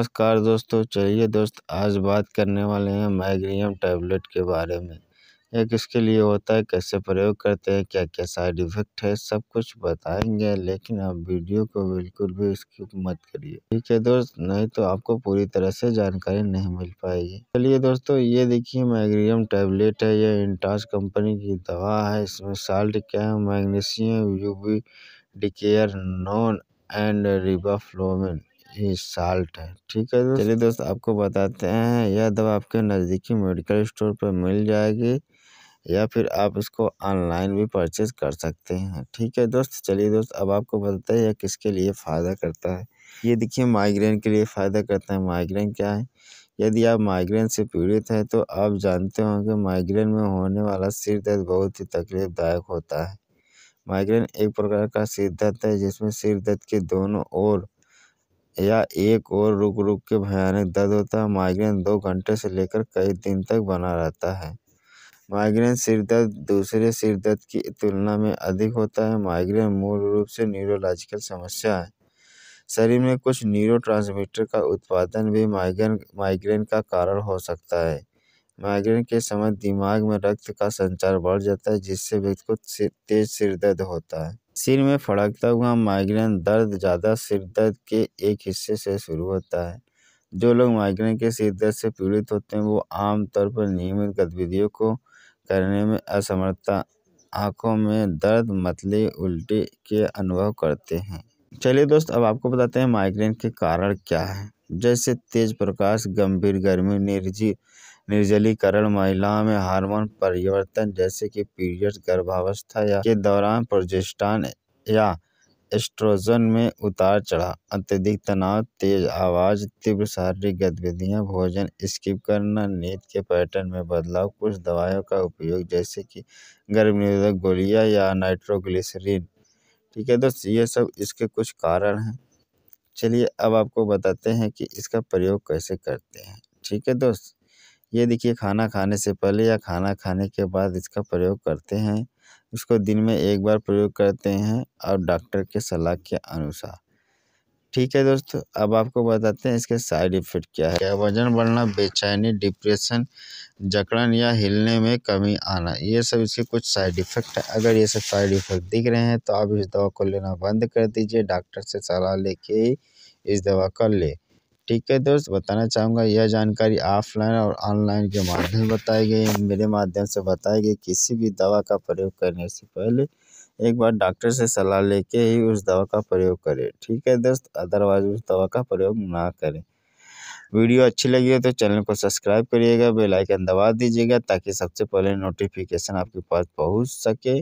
नमस्कार दोस्तों चलिए दोस्त आज बात करने वाले हैं माइग्रेनियम टैबलेट के बारे में यह किसके लिए होता है कैसे प्रयोग करते हैं क्या क्या साइड इफ़ेक्ट है सब कुछ बताएंगे लेकिन आप वीडियो को बिल्कुल भी स्किप मत करिए ठीक है दोस्त नहीं तो आपको पूरी तरह से जानकारी नहीं मिल पाएगी चलिए दोस्तों ये देखिए मैग्नीम टैबलेट है यह इंटास कंपनी की दवा है इसमें साल्ट क्या है magnesium ubidecarenone and riboflavin ही साल्ट है ठीक है चलिए दोस्त आपको बताते हैं यह दवा आपके नज़दीकी मेडिकल स्टोर पर मिल जाएगी या फिर आप इसको ऑनलाइन भी परचेज़ कर सकते हैं ठीक है दोस्त चलिए दोस्त अब आपको बताते हैं यह किसके लिए फ़ायदा करता है ये देखिए माइग्रेन के लिए फ़ायदा करता है माइग्रेन क्या है यदि आप माइग्रेन से पीड़ित हैं तो आप जानते होंगे माइग्रेन में होने वाला सिर दर्द बहुत ही तकलीफ़दायक होता है माइग्रेन एक प्रकार का सिर दर्द है जिसमें सिर दर्द के दोनों ओर या एक और रुक रुक के भयानक दर्द होता है माइग्रेन दो घंटे से लेकर कई दिन तक बना रहता है माइग्रेन सिर दर्द दूसरे सिर दर्द की तुलना में अधिक होता है माइग्रेन मूल रूप से न्यूरोलॉजिकल समस्या है शरीर में कुछ न्यूरो का उत्पादन भी माइग्रेन माइग्रेन का कारण हो सकता है माइग्रेन के समय दिमाग में रक्त का संचार बढ़ जाता है जिससे व्यक्ति को तेज सिर दर्द होता है सिर में फड़कता हुआ माइग्रेन दर्द ज़्यादा सिर दर्द के एक हिस्से से शुरू होता है जो लोग माइग्रेन के सिर दर्द से पीड़ित होते हैं वो आमतौर पर नियमित गतिविधियों को करने में असमर्थता आँखों में दर्द मतली उल्टी के अनुभव करते हैं चलिए दोस्त अब आपको बताते हैं माइग्रेन के कारण क्या है जैसे तेज प्रकाश गंभीर गर्मी निर्जी निर्जलीकरण महिलाओं में हार्मोन परिवर्तन जैसे कि पीरियड गर्भावस्था या के दौरान प्रोजेस्टान या एस्ट्रोजन में उतार चढ़ा अत्यधिक तनाव तेज आवाज तीव्र शारीरिक गतिविधियां भोजन स्किप करना नींद के पैटर्न में बदलाव कुछ दवाइयों का उपयोग जैसे कि गर्भ निरोधक गोलियां या नाइट्रोग्लिसरीन ठीक है दोस्त ये सब इसके कुछ कारण हैं चलिए अब आपको बताते हैं कि इसका प्रयोग कैसे करते हैं ठीक है दोस्त ये देखिए खाना खाने से पहले या खाना खाने के बाद इसका प्रयोग करते हैं इसको दिन में एक बार प्रयोग करते हैं और डॉक्टर के सलाह के अनुसार ठीक है दोस्तों अब आपको बताते हैं इसके साइड इफ़ेक्ट क्या है वजन बढ़ना बेचैनी डिप्रेशन जकड़न या हिलने में कमी आना ये सब इसके कुछ साइड इफ़ेक्ट है अगर ये सब साइड इफ़ेक्ट दिख रहे हैं तो आप इस दवा को लेना बंद कर दीजिए डॉक्टर से सलाह लेके इस दवा का ले ठीक है दोस्त बताना चाहूँगा यह जानकारी ऑफलाइन और ऑनलाइन के माध्यम बताई गई मेरे माध्यम से बताई गई किसी भी दवा का प्रयोग करने से पहले एक बार डॉक्टर से सलाह लेके ही उस दवा का प्रयोग करें ठीक है दोस्त अदरवाइज उस दवा का प्रयोग ना करें वीडियो अच्छी लगी हो तो चैनल को सब्सक्राइब करिएगा बेल आइकन दबा दीजिएगा ताकि सबसे पहले नोटिफिकेशन आपके पास पहुंच सके